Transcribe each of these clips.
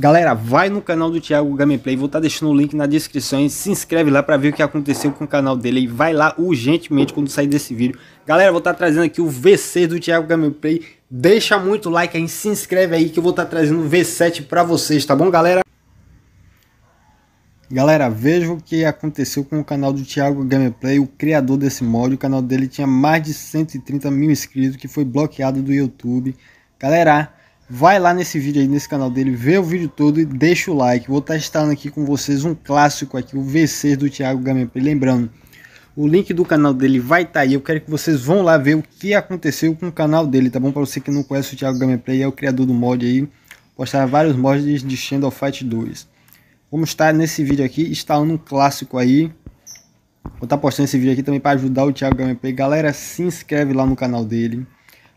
Galera, vai no canal do Thiago Gameplay, vou estar tá deixando o link na descrição e se inscreve lá para ver o que aconteceu com o canal dele e vai lá urgentemente quando sair desse vídeo. Galera, vou estar tá trazendo aqui o VC do Thiago Gameplay, deixa muito like aí, se inscreve aí que eu vou estar tá trazendo o V7 para vocês, tá bom galera? Galera, veja o que aconteceu com o canal do Thiago Gameplay, o criador desse mod, o canal dele tinha mais de 130 mil inscritos que foi bloqueado do YouTube. Galera, vai lá nesse vídeo aí, nesse canal dele, vê o vídeo todo e deixa o like. Vou estar tá instalando aqui com vocês um clássico aqui, o V6 do Thiago Gameplay. Lembrando, o link do canal dele vai estar tá aí. Eu quero que vocês vão lá ver o que aconteceu com o canal dele, tá bom? Para você que não conhece o Thiago Gameplay, é o criador do mod aí. postar vários mods de Shadow Fight 2. Vamos estar tá nesse vídeo aqui, instalando um clássico aí. Vou estar postando esse vídeo aqui também para ajudar o Thiago Gameplay. Galera, se inscreve lá no canal dele.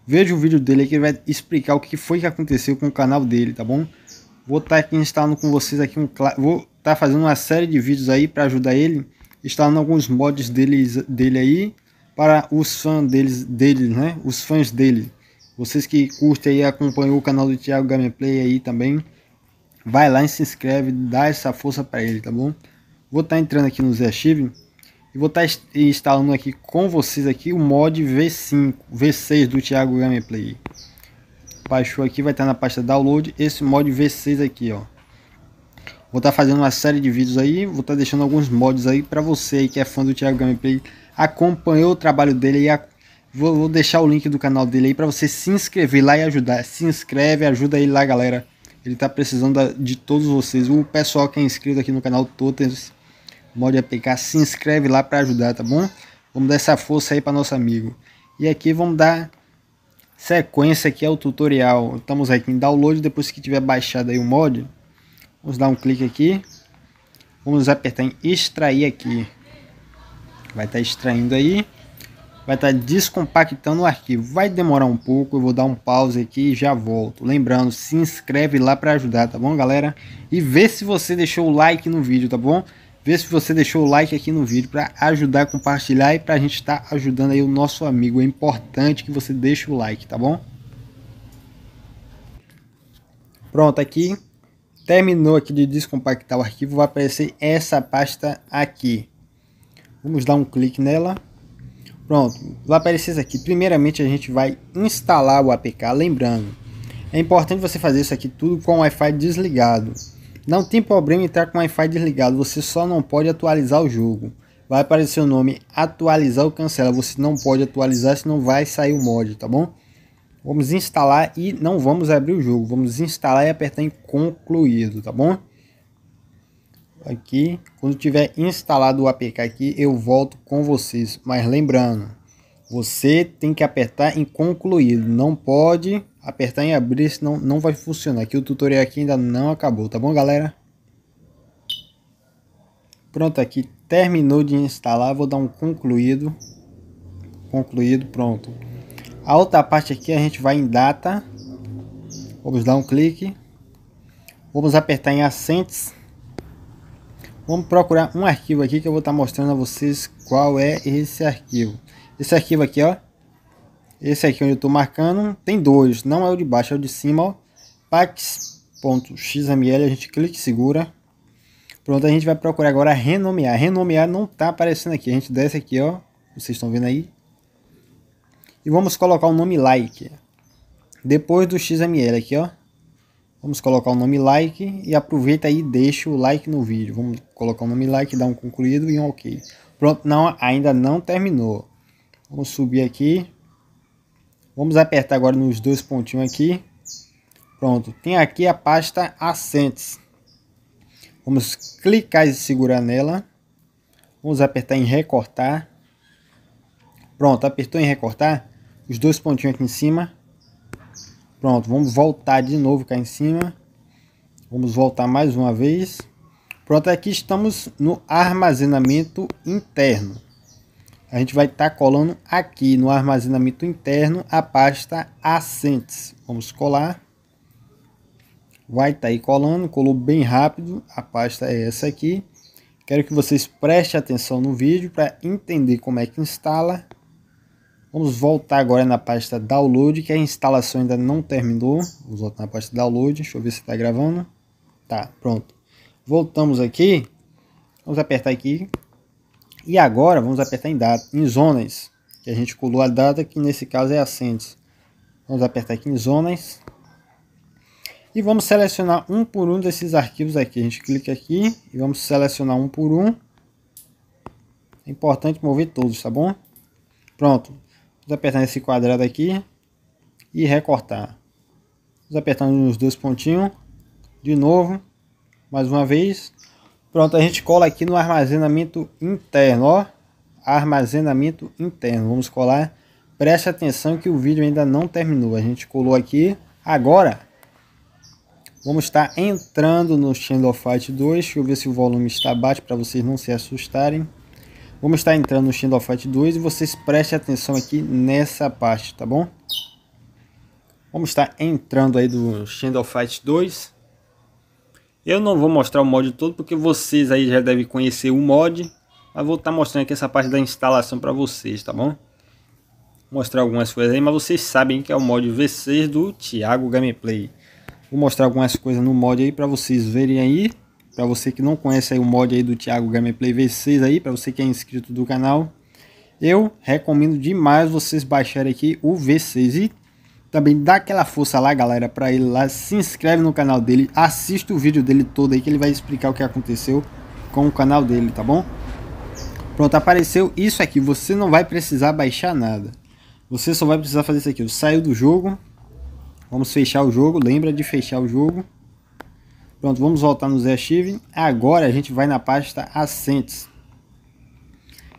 Veja o vídeo dele que ele vai explicar o que foi que aconteceu com o canal dele, tá bom? Vou estar tá aqui instalando com vocês aqui um... Vou estar tá fazendo uma série de vídeos aí para ajudar ele. Instalando alguns mods dele, dele aí para os fãs deles, dele, né? Os fãs dele. Vocês que curtem e acompanham o canal do Thiago Gameplay aí também. Vai lá e se inscreve, dá essa força para ele, tá bom? Vou estar tá entrando aqui no Zé Chive. E vou tá estar instalando aqui com vocês aqui o mod V5, V6 do Thiago Gameplay. Baixou aqui, vai estar tá na pasta download, esse mod V6 aqui, ó. Vou estar tá fazendo uma série de vídeos aí, vou estar deixando alguns mods aí para você aí que é fã do Thiago Gameplay, acompanhou o trabalho dele e vou, vou deixar o link do canal dele aí para você se inscrever lá e ajudar. Se inscreve, ajuda ele lá, galera. Ele tá precisando de todos vocês. O pessoal que é inscrito aqui no canal todo mod APK, se inscreve lá para ajudar, tá bom? Vamos dar essa força aí para nosso amigo. E aqui vamos dar sequência aqui ao tutorial. Estamos aqui em download, depois que tiver baixado aí o mod, vamos dar um clique aqui. Vamos apertar em extrair aqui. Vai estar tá extraindo aí. Vai estar tá descompactando o arquivo. Vai demorar um pouco, eu vou dar um pause aqui e já volto. Lembrando, se inscreve lá para ajudar, tá bom, galera? E vê se você deixou o like no vídeo, tá bom? Vê se você deixou o like aqui no vídeo para ajudar a compartilhar e para a gente estar tá ajudando aí o nosso amigo. É importante que você deixe o like, tá bom? Pronto, aqui. Terminou aqui de descompactar o arquivo, vai aparecer essa pasta aqui. Vamos dar um clique nela. Pronto, vai aparecer isso aqui. Primeiramente a gente vai instalar o APK, lembrando. É importante você fazer isso aqui tudo com o Wi-Fi desligado. Não tem problema entrar com o Wi-Fi desligado, você só não pode atualizar o jogo. Vai aparecer o nome atualizar ou cancela. Você não pode atualizar, senão vai sair o mod, tá bom? Vamos instalar e não vamos abrir o jogo. Vamos instalar e apertar em concluído, tá bom? Aqui, quando tiver instalado o APK aqui, eu volto com vocês. Mas lembrando, você tem que apertar em concluído. Não pode apertar em abrir, senão não vai funcionar, que o tutorial aqui ainda não acabou, tá bom galera? Pronto, aqui terminou de instalar, vou dar um concluído, concluído, pronto. A outra parte aqui a gente vai em data, vamos dar um clique, vamos apertar em assentes, vamos procurar um arquivo aqui que eu vou estar tá mostrando a vocês qual é esse arquivo. Esse arquivo aqui, ó, esse aqui onde eu estou marcando tem dois, não é o de baixo, é o de cima, Pax.xml, a gente clica e segura. Pronto, a gente vai procurar agora renomear. Renomear não está aparecendo aqui. A gente desce aqui, ó. Vocês estão vendo aí? E vamos colocar o nome like. Depois do XML aqui, ó. Vamos colocar o nome like e aproveita aí e deixa o like no vídeo. Vamos colocar o nome like, dar um concluído e um ok. Pronto, não, ainda não terminou. Vamos subir aqui. Vamos apertar agora nos dois pontinhos aqui. Pronto, tem aqui a pasta assentes. Vamos clicar e segurar nela. Vamos apertar em recortar. Pronto, apertou em recortar. Os dois pontinhos aqui em cima. Pronto, vamos voltar de novo cá em cima. Vamos voltar mais uma vez. Pronto, aqui estamos no armazenamento interno a gente vai estar tá colando aqui no armazenamento interno a pasta assentes. Vamos colar. Vai estar tá aí colando, colou bem rápido, a pasta é essa aqui. Quero que vocês prestem atenção no vídeo para entender como é que instala. Vamos voltar agora na pasta download, que a instalação ainda não terminou. Vamos voltar na pasta download, deixa eu ver se está gravando. Tá, pronto. Voltamos aqui, vamos apertar aqui, e agora vamos apertar em, data, em zonas, que a gente colou a data, que nesse caso é ascendentes. Vamos apertar aqui em zonas. E vamos selecionar um por um desses arquivos aqui. A gente clica aqui e vamos selecionar um por um. É importante mover todos, tá bom? Pronto. Vamos apertar nesse quadrado aqui e recortar. Vamos apertar nos dois pontinhos. De novo. Mais uma vez. Pronto, a gente cola aqui no armazenamento interno, ó. Armazenamento interno. Vamos colar. Preste atenção que o vídeo ainda não terminou. A gente colou aqui. Agora, vamos estar entrando no Shadow of Fight 2. Deixa eu ver se o volume está baixo para vocês não se assustarem. Vamos estar entrando no Shadow of Fight 2 e vocês prestem atenção aqui nessa parte, tá bom? Vamos estar entrando aí do Shadow of Fight 2. Eu não vou mostrar o mod todo porque vocês aí já devem conhecer o mod. Mas vou estar tá mostrando aqui essa parte da instalação para vocês, tá bom? Vou mostrar algumas coisas aí, mas vocês sabem que é o mod V6 do Thiago Gameplay. Vou mostrar algumas coisas no mod aí para vocês verem aí. Para você que não conhece aí o mod aí do Thiago Gameplay V6 aí, para você que é inscrito do canal. Eu recomendo demais vocês baixarem aqui o V6 e também dá aquela força lá, galera, para ele lá. Se inscreve no canal dele, assista o vídeo dele todo aí que ele vai explicar o que aconteceu com o canal dele, tá bom? Pronto, apareceu isso aqui. Você não vai precisar baixar nada. Você só vai precisar fazer isso aqui. Saiu do jogo. Vamos fechar o jogo. Lembra de fechar o jogo. Pronto, vamos voltar no Zé Steven. Agora a gente vai na pasta Assentes.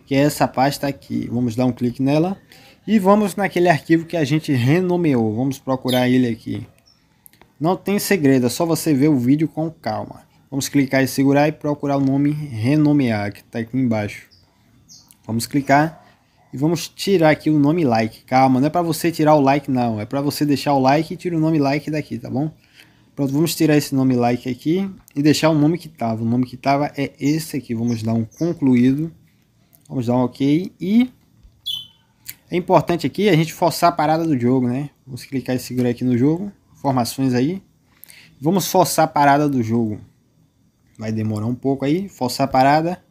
Que é essa pasta aqui. Vamos dar um clique nela. E vamos naquele arquivo que a gente renomeou. Vamos procurar ele aqui. Não tem segredo, é só você ver o vídeo com calma. Vamos clicar e segurar e procurar o nome renomear, que está aqui embaixo. Vamos clicar e vamos tirar aqui o nome like. Calma, não é para você tirar o like não, é para você deixar o like e tirar o nome like daqui, tá bom? Pronto, vamos tirar esse nome like aqui e deixar o nome que estava. O nome que estava é esse aqui. Vamos dar um concluído. Vamos dar um ok e é importante aqui a gente forçar a parada do jogo, né? Vamos clicar e segurar aqui no jogo. Formações aí. Vamos forçar a parada do jogo. Vai demorar um pouco aí. Forçar a parada.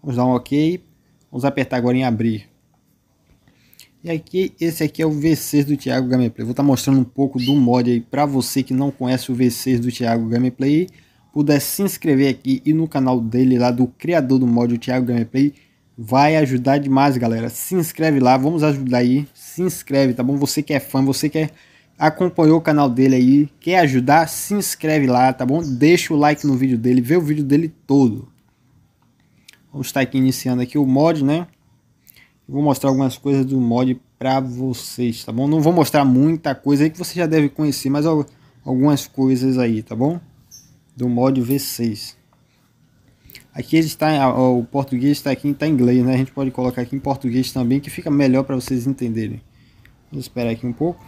Vamos dar um OK. Vamos apertar agora em abrir. E aqui, esse aqui é o V6 do Thiago Gameplay. Vou estar tá mostrando um pouco do mod aí para você que não conhece o V6 do Thiago Gameplay. Puder se inscrever aqui e no canal dele lá do criador do mod, o Thiago Gameplay vai ajudar demais, galera. Se inscreve lá, vamos ajudar aí. Se inscreve, tá bom? Você que é fã, você que é, acompanhou o canal dele aí, quer ajudar, se inscreve lá, tá bom? Deixa o like no vídeo dele, vê o vídeo dele todo. Vamos estar aqui iniciando aqui o mod, né? Vou mostrar algumas coisas do mod pra vocês, tá bom? Não vou mostrar muita coisa aí que você já deve conhecer, mas algumas coisas aí, tá bom? Do mod V6. Aqui ele está, o português está aqui, está em inglês, né? A gente pode colocar aqui em português também, que fica melhor para vocês entenderem. Vou esperar aqui um pouco.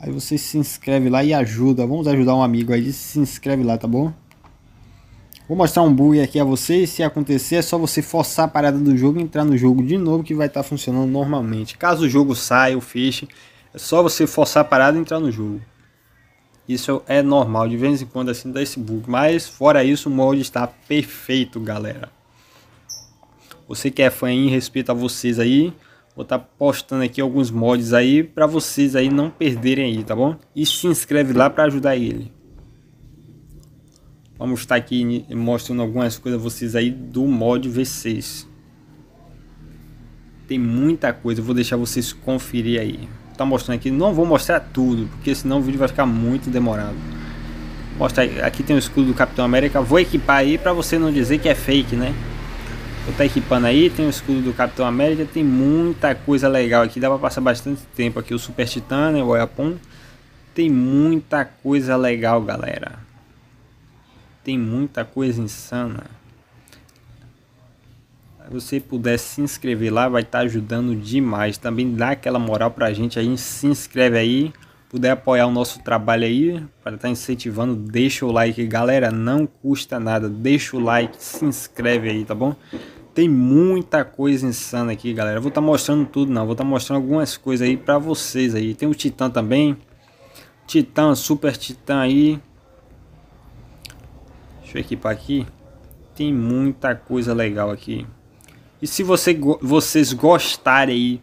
Aí você se inscreve lá e ajuda. Vamos ajudar um amigo aí, se inscreve lá, tá bom? Vou mostrar um bug aqui a vocês. Se acontecer, é só você forçar a parada do jogo e entrar no jogo de novo que vai estar tá funcionando normalmente. Caso o jogo saia ou feche, é só você forçar a parada e entrar no jogo. Isso é normal, de vez em quando assim dá esse bug, mas fora isso o molde está perfeito, galera. Você que é fã aí, respeito a vocês aí, vou estar tá postando aqui alguns mods aí para vocês aí não perderem aí, tá bom? E se inscreve lá para ajudar ele. Vamos estar tá aqui mostrando algumas coisas a vocês aí do mod V6. Tem muita coisa, vou deixar vocês conferir aí tá mostrando aqui. Não vou mostrar tudo, porque senão o vídeo vai ficar muito demorado. Mostra aqui tem o escudo do Capitão América. Vou equipar aí para você não dizer que é fake, né? Vou tá equipando aí, tem o escudo do Capitão América, tem muita coisa legal aqui, dá para passar bastante tempo aqui o Super Titã, né, o Japão. Tem muita coisa legal, galera. Tem muita coisa insana você puder se inscrever lá, vai estar tá ajudando demais. Também dá aquela moral pra gente aí, se inscreve aí, puder apoiar o nosso trabalho aí, para estar tá incentivando, deixa o like, galera, não custa nada, deixa o like, se inscreve aí, tá bom? Tem muita coisa insana aqui, galera. vou estar tá mostrando tudo, não, vou estar tá mostrando algumas coisas aí para vocês aí. Tem o Titã também. Titã, Super Titã aí. Deixa eu equipar aqui. Tem muita coisa legal aqui. E se você, vocês gostarem aí,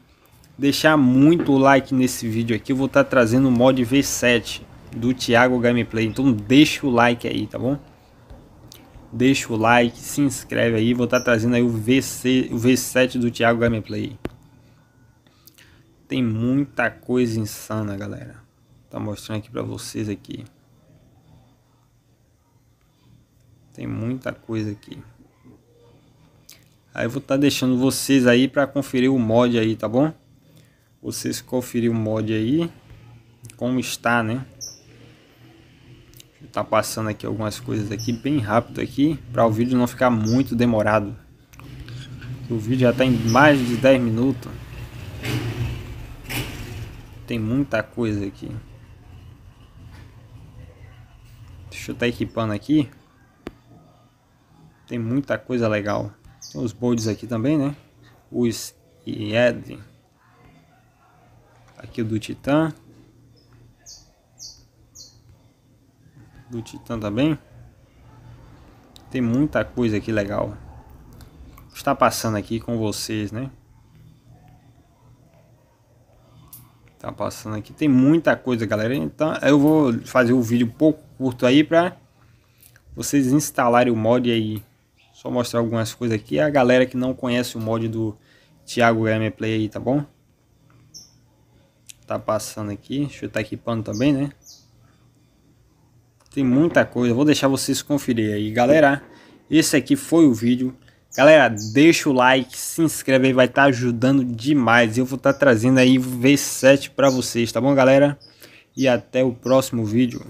deixar muito like nesse vídeo aqui. Eu vou estar tá trazendo o mod V7 do Thiago Gameplay. Então deixa o like aí, tá bom? Deixa o like, se inscreve aí. Vou estar tá trazendo aí o, VC, o V7 do Thiago Gameplay. Tem muita coisa insana, galera. Tá mostrando aqui pra vocês aqui. Tem muita coisa aqui. Aí eu vou estar tá deixando vocês aí para conferir o mod aí, tá bom? Vocês conferir o mod aí, como está, né? Tá passando aqui algumas coisas aqui bem rápido aqui, para o vídeo não ficar muito demorado. O vídeo já tá em mais de 10 minutos. Tem muita coisa aqui. Deixa eu estar tá equipando aqui. Tem muita coisa legal os bolds aqui também, né? Os IED. Aqui o do titã Do titã também. Tem muita coisa aqui legal. Está passando aqui com vocês, né? Tá passando aqui. Tem muita coisa, galera. Então eu vou fazer o um vídeo pouco curto aí para vocês instalarem o mod aí só mostrar algumas coisas aqui. A galera que não conhece o mod do Thiago Gameplay aí, tá bom? Tá passando aqui. Deixa eu estar tá equipando também, né? Tem muita coisa. Vou deixar vocês conferir aí. Galera, esse aqui foi o vídeo. Galera, deixa o like, se inscreve aí, vai estar tá ajudando demais. Eu vou estar tá trazendo aí V7 para vocês, tá bom, galera? E até o próximo vídeo.